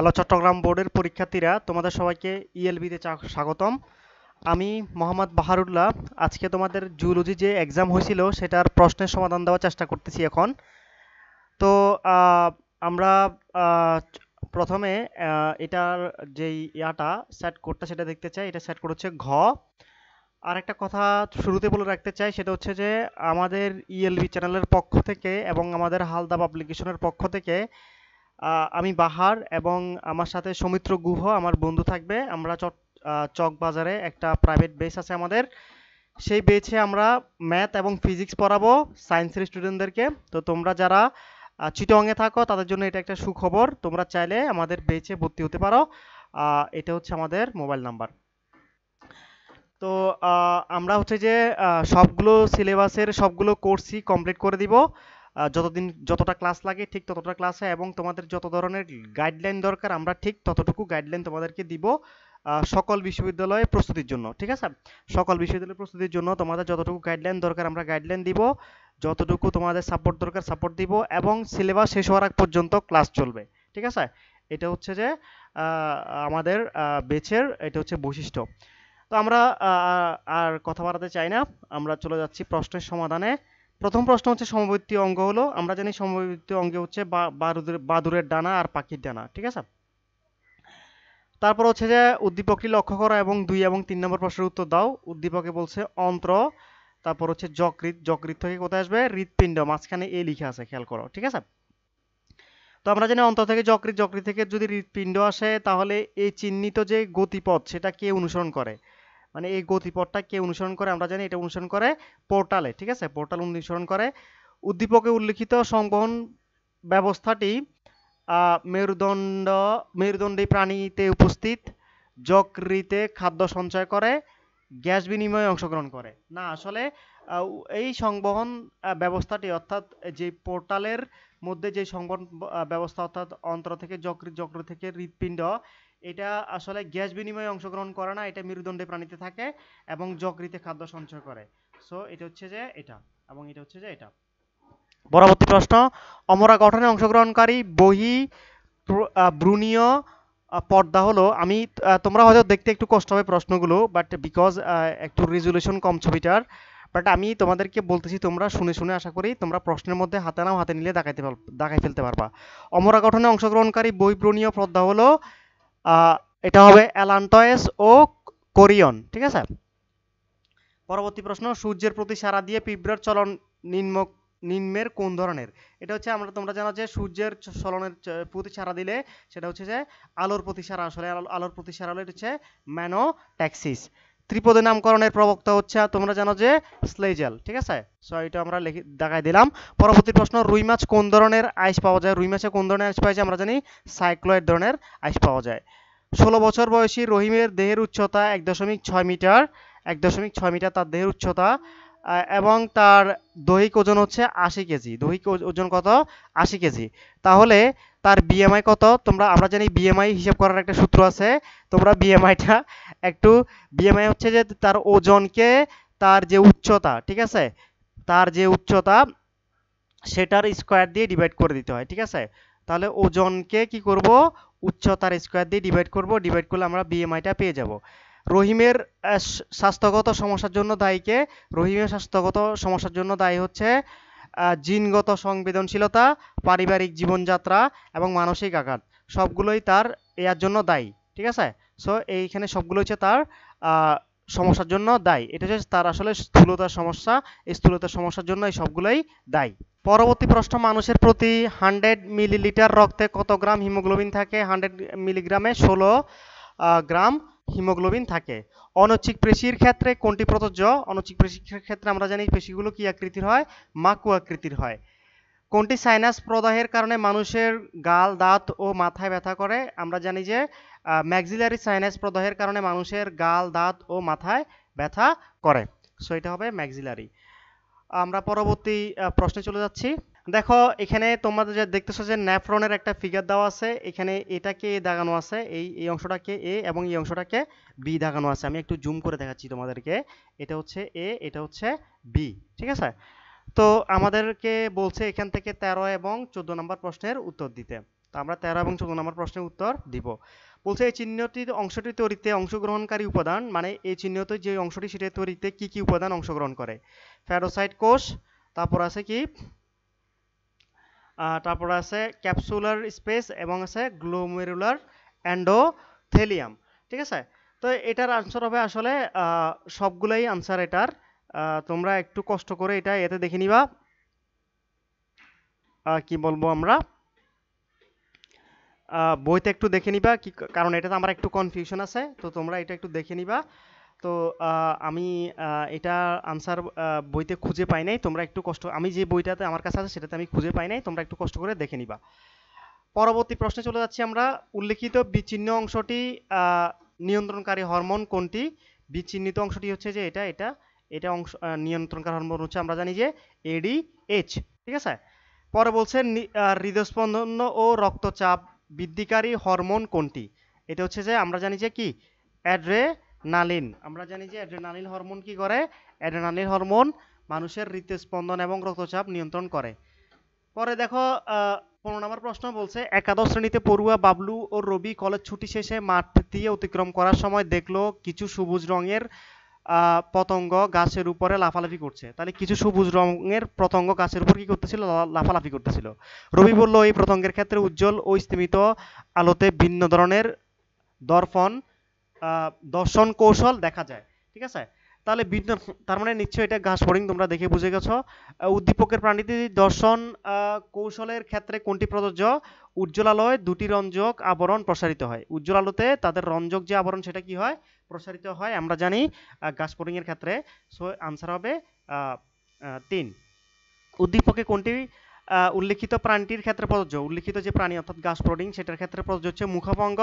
hello Chittagong বোর্ডের পরীক্ষার্থীরা তোমাদের সবাইকে ইএলবিতে e স্বাগতম আমি মোহাম্মদ বাহারুল্লাহ আজকে তোমাদের জুলজি যে এক্সাম হয়েছিল সেটার প্রশ্নের সমাধান দেওয়ার চেষ্টা করতেছি এখন তো আমরা প্রথমে এটার যেই ইয়াটা সেট করতে সেটা দেখতে চাই এটা সেট কোড হচ্ছে ঘ আর একটা কথা শুরুতে বলে রাখতে চাই সেটা হচ্ছে যে আমাদের ইএলবি e চ্যানেলের পক্ষ থেকে এবং আমাদের হালদা পাবলিকেশনের পক্ষ থেকে আমি বাহার এবং আমার সাথে সৌমিত্র গুহ আমার বন্ধু থাকবে আমরা চক বাজারে একটা প্রাইভেট বেস আছে আমাদের সেই বেছে আমরা ম্যাথ এবং ফিজিক্স পড়াবো সায়েন্সের স্টুডেন্টদেরকে তো তোমরা যারা চিটংয়ে থাকো তাদের জন্য এটা একটা সুখবর তোমরা চাইলে আমাদের বেচে ভর্তি হতে পারো এটা হচ্ছে আমাদের মোবাইল নাম্বার তো আমরা হচ্ছে যে সবগুলো সিলেবাসের সবগুলো কোর্সই কমপ্লিট করে দিবো যতদিন যতটা ক্লাস লাগে ঠিক ততটা ক্লাস হয় এবং তোমাদের যত ধরনের গাইডলাইন দরকার আমরা ঠিক ততটুকু গাইডলাইন তোমাদেরকে দিব সকল বিশ্ববিদ্যালয়ে প্রস্তুতির জন্য ঠিক আছে সকল বিশ্ববিদ্যালয়ের প্রস্তুতির জন্য তোমাদের যতটুকু গাইডলাইন দরকার আমরা গাইডলাইন দিব যতটুকু তোমাদের সাপোর্ট দরকার সাপোর্ট দিব এবং সিলেবাস শেষ হওয়ার আগ পর্যন্ত ক্লাস চলবে ঠিক আছে এটা হচ্ছে যে আমাদের বেচের এটা হচ্ছে বৈশিষ্ট্য তো আমরা আর কথা বাড়াতে চাই না আমরা চলে যাচ্ছি প্রশ্নের সমাধানে প্রথম প্রশ্ন হচ্ছে সমবৃত্তি অঙ্গ হলো আমরা জানি সমবৃত্তি অঙ্গে হচ্ছে বাদুরের ডানা আর পাখির ডানা ঠিক আছে তারপর হচ্ছে যে উদ্দীপকটি লক্ষ্য করা এবং দুই এবং তিন নম্বর প্রশ্নের উত্তর দাও উদ্দীপকে বলছে অন্ত্র তারপর হচ্ছে যকৃত যকৃত থেকে কোথায় আসবে হৃৎপিণ্ড মাঝখানে এ লিখে আছে খেয়াল করো ঠিক আছে তো আমরা জানি অন্ত্র থেকে যকৃত যকৃত থেকে যদি হৃৎপিণ্ড আসে তাহলে এই চিহ্নিত যে গতিপথ সেটা কে অনুসরণ করে মানে এই গতিপথটা কে অনুসরণ করে আমরা জানি এটা অনুসরণ করে পোর্টালে ঠিক আছে পোর্টাল অনুসরণ করে উদ্দীপকে উল্লিখিত সংবহন ব্যবস্থাটি মেরুদণ্ড মেরুদণ্ডী প্রাণীতে উপস্থিত যকৃতে খাদ্য সঞ্চয় করে গ্যাস বিনিময়ে অংশগ্রহণ করে না আসলে এই সংবহন ব্যবস্থাটি অর্থাৎ যে পোর্টালের মধ্যে যে সংবহন ব্যবস্থা অর্থাৎ অন্তর থেকে যকৃৎ যক্র থেকে হৃৎপিণ্ড এটা আসলে গ্যাস বিনিময়ে অংশগ্রহণ করে না এটা মেরুদণ্ডে প্রাণীতে থাকে এবং যকৃতে খাদ্য সঞ্চয় করে সো এটা হচ্ছে যে এটা এবং এটা হচ্ছে যে এটা পরবর্তী প্রশ্ন অমরা গঠনে অংশগ্রহণকারী বহি ব্রুনীয় পর্দা হলো আমি তোমরা হয়তো দেখতে একটু কষ্ট হবে প্রশ্নগুলো বাট বিকজ একটু রেজুলেশন কম ছবিটার বাট আমি তোমাদেরকে বলতেছি তোমরা শুনে শুনে আশা করি তোমরা প্রশ্নের মধ্যে হাতে নাও হাতে নিলে দেখাইতে দেখাই ফেলতে পারবা অমরা গঠনে অংশগ্রহণকারী বৈব্রণীয় পদ্মা হলো এটা হবে অ্যালান্টয়েস ও কোরিয়ন ঠিক আছে পরবর্তী প্রশ্ন সূর্যের প্রতি সারা দিয়ে পিঁপড়ার চলন নিম্ন নিম্নের কোন ধরনের এটা হচ্ছে আমরা তোমরা জানো যে সূর্যের চলনের প্রতি সারা দিলে সেটা হচ্ছে যে আলোর প্রতি সারা আসলে আলোর প্রতি সারা হলে এটা হচ্ছে ম্যানোট্যাক্সিস ত্রিপদে নামকরণের প্রবক্তা হচ্ছে তোমরা জানো যে স্লেজাল ঠিক আছে সো এটা আমরা লিখে দেখাই দিলাম পরবর্তী প্রশ্ন রুই মাছ কোন ধরনের আইস পাওয়া যায় রুই মাছে কোন ধরনের আইস পাওয়া যায় আমরা জানি সাইক্লয়েড ধরনের আইস পাওয়া যায় ষোলো বছর বয়সী রহিমের দেহের উচ্চতা এক দশমিক ছয় মিটার এক দশমিক ছয় মিটার তার দেহের উচ্চতা এবং তার দৈহিক ওজন হচ্ছে আশি কেজি দৈহিক ওজন কত আশি কেজি তাহলে তার বিএমআই কত তোমরা আমরা জানি বিএমআই হিসাব করার একটা সূত্র আছে তোমরা বিএমআইটা একটু বিএমআই হচ্ছে যে তার ওজনকে তার যে উচ্চতা ঠিক আছে তার যে উচ্চতা সেটার স্কোয়ার দিয়ে ডিভাইড করে দিতে হয় ঠিক আছে তাহলে ওজনকে কি করব উচ্চতার স্কোয়ার দিয়ে ডিভাইড করব ডিভাইড করলে আমরা বিএমআইটা পেয়ে যাব রহিমের স্বাস্থ্যগত সমস্যার জন্য দায়ীকে রহিমের স্বাস্থ্যগত সমস্যার জন্য দায়ী হচ্ছে জিনগত সংবেদনশীলতা পারিবারিক জীবনযাত্রা এবং মানসিক আঘাত সবগুলোই তার এর জন্য দায়ী ঠিক আছে সো এইখানে সবগুলো হচ্ছে তার সমস্যার জন্য দায়ী এটা হচ্ছে তার আসলে স্থূলতার সমস্যা এই স্থূলতার সমস্যার জন্য এই সবগুলোই দায়ী পরবর্তী প্রশ্ন মানুষের প্রতি হান্ড্রেড মিলিলিটার রক্তে কত গ্রাম হিমোগ্লোবিন থাকে হান্ড্রেড মিলিগ্রামে ষোলো গ্রাম হিমোগ্লোবিন থাকে অনৈচ্ছিক পেশির ক্ষেত্রে কোনটি প্রযোজ্য অনৈচ্ছিক পেশির ক্ষেত্রে আমরা জানি পেশিগুলো কি আকৃতির হয় মাকু আকৃতির হয় কোনটি সাইনাস প্রদাহের কারণে মানুষের গাল দাঁত ও মাথায় ব্যথা করে আমরা জানি যে ম্যাক্সিলারি সাইনাস প্রদাহের কারণে মানুষের গাল দাঁত ও মাথায় ব্যথা করে সো এটা হবে ম্যাক্সিলারি আমরা পরবর্তী প্রশ্নে চলে যাচ্ছি দেখো এখানে তোমাদের যে দেখতেছো যে ন্যাফ্রনের একটা ফিগার দেওয়া আছে এখানে এটাকে দাগানো আছে এই এই অংশটাকে এ এবং এই অংশটাকে বি দাগানো আছে আমি একটু জুম করে দেখাচ্ছি তোমাদেরকে এটা হচ্ছে এ এটা হচ্ছে বি ঠিক আছে তো আমাদেরকে বলছে এখান থেকে ১৩ এবং ১৪ নম্বর প্রশ্নের উত্তর দিতে তো আমরা তেরো এবং চোদ্দ নম্বর প্রশ্নের উত্তর দিব বলছে এই চিহ্নটির অংশটি তৈরিতে অংশগ্রহণকারী উপাদান মানে এই চিহ্নটি যে অংশটি সেটা তৈরিতে কি কি উপাদান অংশগ্রহণ করে ফ্যারোসাইট কোষ তারপর আছে কি তারপর আছে ক্যাপসুলার স্পেস এবং আছে গ্লোমেরুলার অ্যান্ডোথেলিয়াম ঠিক আছে তো এটার আনসার হবে আসলে সবগুলাই আনসার এটার তোমরা একটু কষ্ট করে এটা এতে দেখে নিবা কি বলবো আমরা বইতে একটু দেখে নিবা কি কারণ এটাতে আমার একটু কনফিউশন আছে তো তোমরা এটা একটু দেখে নিবা তো আমি এটা আনসার বইতে খুঁজে পাই নাই তোমরা একটু কষ্ট আমি যে বইটাতে আমার কাছে আছে সেটাতে আমি খুঁজে পাই নাই তোমরা একটু কষ্ট করে দেখে নিবা পরবর্তী প্রশ্নে চলে যাচ্ছি আমরা উল্লেখিত বিচ্ছিন্ন অংশটি নিয়ন্ত্রণকারী হরমোন কোনটি বিচ্ছিন্নিত অংশটি হচ্ছে যে এটা এটা এটা অংশ নিয়ন্ত্রণকারী হরমোন হচ্ছে আমরা জানি যে এডি এইচ ঠিক আছে পরে বলছে হৃদস্পন্দন ও রক্তচাপ বৃদ্ধিকারী হরমোন কোনটি এটা হচ্ছে যে আমরা জানি যে কি অ্যাড্রে নালিন আমরা জানি যে অ্যাড্রেনালিন হরমোন কি করে অ্যাড্রেনালিন হরমোন মানুষের হৃদস্পন্দন এবং রক্তচাপ নিয়ন্ত্রণ করে পরে দেখো পনেরো নম্বর প্রশ্ন বলছে একাদশ শ্রেণীতে পড়ুয়া বাবলু ও রবি কলেজ ছুটি শেষে মাঠ দিয়ে অতিক্রম করার সময় দেখলো কিছু সবুজ রঙের পতঙ্গ গাছের উপরে লাফালাফি করছে তাহলে কিছু সবুজ রঙের পতঙ্গ গাছের উপর কি করতেছিল লাফালাফি করতেছিল রবি বলল এই পতঙ্গের ক্ষেত্রে উজ্জ্বল ও স্তিমিত আলোতে ভিন্ন ধরনের দর্পণ দর্শন কৌশল দেখা যায় ঠিক আছে তাহলে তার মানে নিশ্চয়ই এটা ঘাস ফড়িং তোমরা দেখে বুঝে গেছো উদ্দীপকের প্রাণীদের দর্শন কৌশলের ক্ষেত্রে কোনটি প্রযোজ্য উজ্জ্বল আলোয় দুটি রঞ্জক আবরণ প্রসারিত হয় উজ্জ্বল আলোতে তাদের রঞ্জক যে আবরণ সেটা কি হয় প্রসারিত হয় আমরা জানি ঘাস ফড়িংয়ের ক্ষেত্রে সো আনসার হবে তিন উদ্দীপকে কোনটি উল্লেখিত প্রাণীটির ক্ষেত্রে প্রযোজ্য উল্লেখিত যে প্রাণী অর্থাৎ প্রোডিং সেটার ক্ষেত্রে প্রযোজ্য হচ্ছে মুখভঙ্গ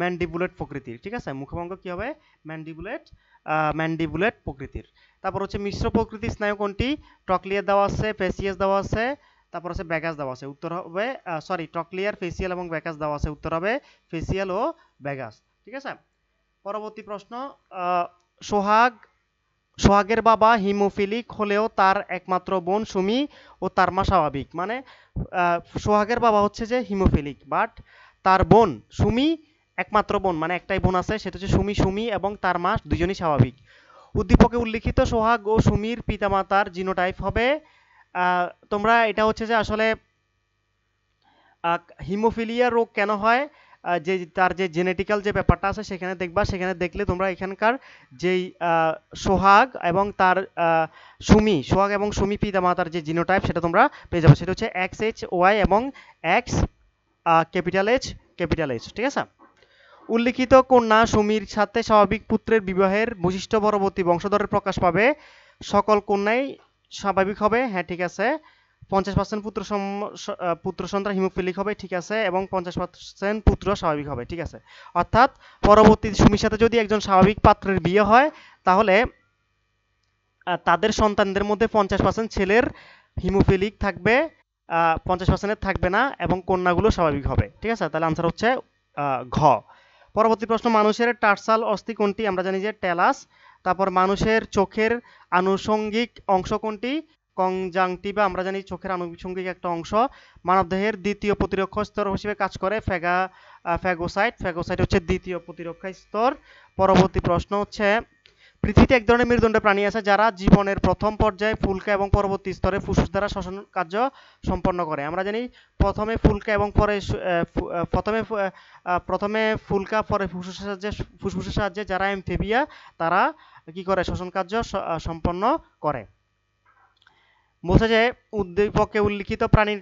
ম্যান্ডিবুলেট প্রকৃতির ঠিক আছে মুখভঙ্গ কি হবে ম্যান্ডিবুলেট ম্যান্ডিবুলেট প্রকৃতির তারপর হচ্ছে মিশ্র প্রকৃতির স্নায়ু কোনটি টকলিয়ার দেওয়া আছে ফেসিয়াস দেওয়া আছে তারপর আছে ব্যাগাস দেওয়া আছে উত্তর হবে সরি টকলিয়ার ফেসিয়াল এবং ব্যাগাস দেওয়া আছে উত্তর হবে ফেসিয়াল ও ব্যাগাস ঠিক আছে পরবর্তী প্রশ্ন সোহাগ সোহাগের বাবা হিমোফিলিক হলেও তার একমাত্র বোন সুমি ও তার মা স্বাভাবিক মানে সোহাগের বাবা হচ্ছে যে হিমোফিলিক বাট তার বোন সুমি একমাত্র বোন মানে একটাই বোন আছে সেটা হচ্ছে সুমি সুমি এবং তার মা দুজনই স্বাভাবিক উদ্দীপকে উল্লিখিত সোহাগ ও সুমির পিতামাতার জিনোটাইপ হবে তোমরা এটা হচ্ছে যে আসলে হিমোফিলিয়া রোগ কেন হয় যে তার যে জেনেটিক্যাল যে ব্যাপারটা আছে সেখানে দেখবা সেখানে দেখলে তোমরা এখানকার যেই সোহাগ এবং তার সুমি সোহাগ এবং সুমি পিতা মাতার যে জিনোটাইপ সেটা তোমরা পেয়ে যাবে সেটা হচ্ছে এক্স এইচ ওয়াই এবং X capital H capital H ঠিক আছে উল্লিখিত কন্যা সুমির সাথে স্বাভাবিক পুত্রের বিবাহের বৈশিষ্ট্য পরবর্তী বংশধরের প্রকাশ পাবে সকল কন্যাই স্বাভাবিক হবে হ্যাঁ ঠিক আছে পঞ্চাশ পার্সেন্ট পুত্র পুত্র সন্তান হিমোফিলিক হবে ঠিক আছে এবং পঞ্চাশ পার্সেন্ট পুত্র স্বাভাবিক হবে ঠিক আছে অর্থাৎ পরবর্তী সুমির সাথে যদি একজন স্বাভাবিক পাত্রের বিয়ে হয় তাহলে তাদের সন্তানদের মধ্যে পঞ্চাশ পার্সেন্ট ছেলের হিমোফিলিক থাকবে পঞ্চাশ পার্সেন্টের থাকবে না এবং কন্যাগুলো স্বাভাবিক হবে ঠিক আছে তাহলে আনসার হচ্ছে ঘ পরবর্তী প্রশ্ন মানুষের টার্সাল অস্থি কোনটি আমরা জানি যে টেলাস তারপর মানুষের চোখের আনুষঙ্গিক অংশ কোনটি কংজাংটিভা আমরা জানি চোখের আনুষঙ্গিক একটা অংশ মানবদেহের দ্বিতীয় প্রতিরক্ষা স্তর হিসেবে কাজ করে ফ্যাগা ফ্যাগোসাইট ফ্যাগোসাইট হচ্ছে দ্বিতীয় প্রতিরক্ষা স্তর পরবর্তী প্রশ্ন হচ্ছে পৃথিবীতে এক ধরনের মেরুদণ্ড প্রাণী আছে যারা জীবনের প্রথম পর্যায়ে ফুলকা এবং পরবর্তী স্তরে ফুসফুস দ্বারা শ্বসন কার্য সম্পন্ন করে আমরা জানি প্রথমে ফুলকা এবং পরে প্রথমে প্রথমে ফুলকা পরে ফুসফুসের সাহায্যে ফুসফুসের সাহায্যে যারা এমফেবিয়া তারা কি করে শ্বসন কার্য সম্পন্ন করে বোঝা যায় উদ্দীপকে উল্লিখিত প্রাণীর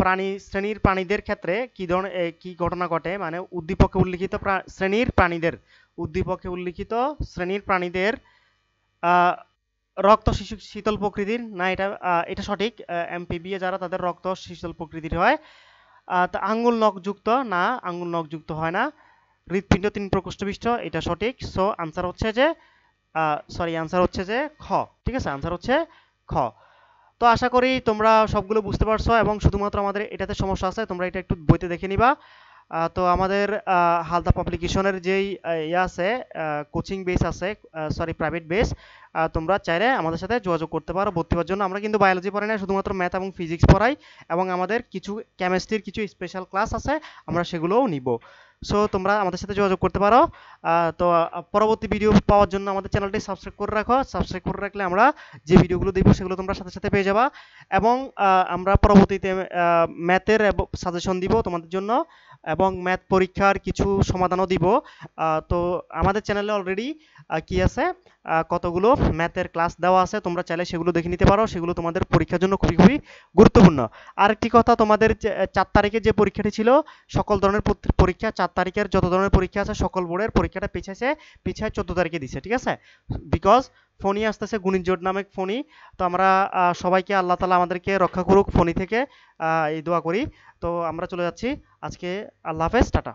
প্রাণী শ্রেণীর প্রাণীদের ক্ষেত্রে কি ধরনের কি ঘটনা ঘটে মানে উদ্দীপকে উল্লিখিত শ্রেণীর প্রাণীদের উদ্দীপকে উল্লিখিত শ্রেণীর প্রাণীদের রক্ত শীতল প্রকৃতির না এটা এটা সঠিক এমপিবিএ যারা তাদের রক্ত শীতল প্রকৃতির হয় তা আঙ্গুল নখযুক্ত না আঙ্গুল নখযুক্ত হয় না হৃৎপিণ্ড তিন প্রকোষ্ঠবিষ্ট এটা সঠিক সো আনসার হচ্ছে যে সরি আনসার হচ্ছে যে খ ঠিক আছে আনসার হচ্ছে খ তো আশা করি তোমরা সবগুলো বুঝতে পারছো এবং শুধুমাত্র আমাদের এটাতে সমস্যা আছে তোমরা এটা একটু বইতে দেখে নিবা তো আমাদের হালদা পাবলিকেশনের যেই ইয়ে আছে কোচিং বেস আছে সরি প্রাইভেট বেস তোমরা চাইলে আমাদের সাথে যোগাযোগ করতে পারো ভর্তি হওয়ার জন্য আমরা কিন্তু বায়োলজি পড়াই না শুধুমাত্র ম্যাথ এবং ফিজিক্স পড়াই এবং আমাদের কিছু কেমিস্ট্রির কিছু স্পেশাল ক্লাস আছে আমরা সেগুলোও নিব সো তোমরা আমাদের সাথে যোগাযোগ করতে পারো তো পরবর্তী ভিডিও পাওয়ার জন্য আমাদের চ্যানেলটি সাবস্ক্রাইব করে রাখো সাবস্ক্রাইব করে রাখলে আমরা যে ভিডিওগুলো দেবো সেগুলো তোমরা সাথে সাথে পেয়ে যাবা এবং আমরা পরবর্তীতে ম্যাথের সাজেশন দিব তোমাদের জন্য এবং ম্যাথ পরীক্ষার কিছু সমাধানও দিব তো আমাদের চ্যানেলে অলরেডি কি আছে কতগুলো ম্যাথের ক্লাস দেওয়া আছে তোমরা চাইলে সেগুলো দেখে নিতে পারো সেগুলো তোমাদের পরীক্ষার জন্য খুবই খুবই গুরুত্বপূর্ণ আরেকটি কথা তোমাদের চার তারিখে যে পরীক্ষাটি ছিল সকল ধরনের পরীক্ষা চার সাত তারিখের যত ধরনের পরীক্ষা আছে সকল বোর্ডের পরীক্ষাটা পিছাইছে পিছায় চোদ্দো তারিখে দিছে ঠিক আছে বিকজ ফোনই আসতেছে গুণিজোট নামে ফোনই তো আমরা সবাইকে আল্লাহ তালা আমাদেরকে রক্ষা করুক ফোনই থেকে এই দোয়া করি তো আমরা চলে যাচ্ছি আজকে আল্লাহ হাফেজ টাটা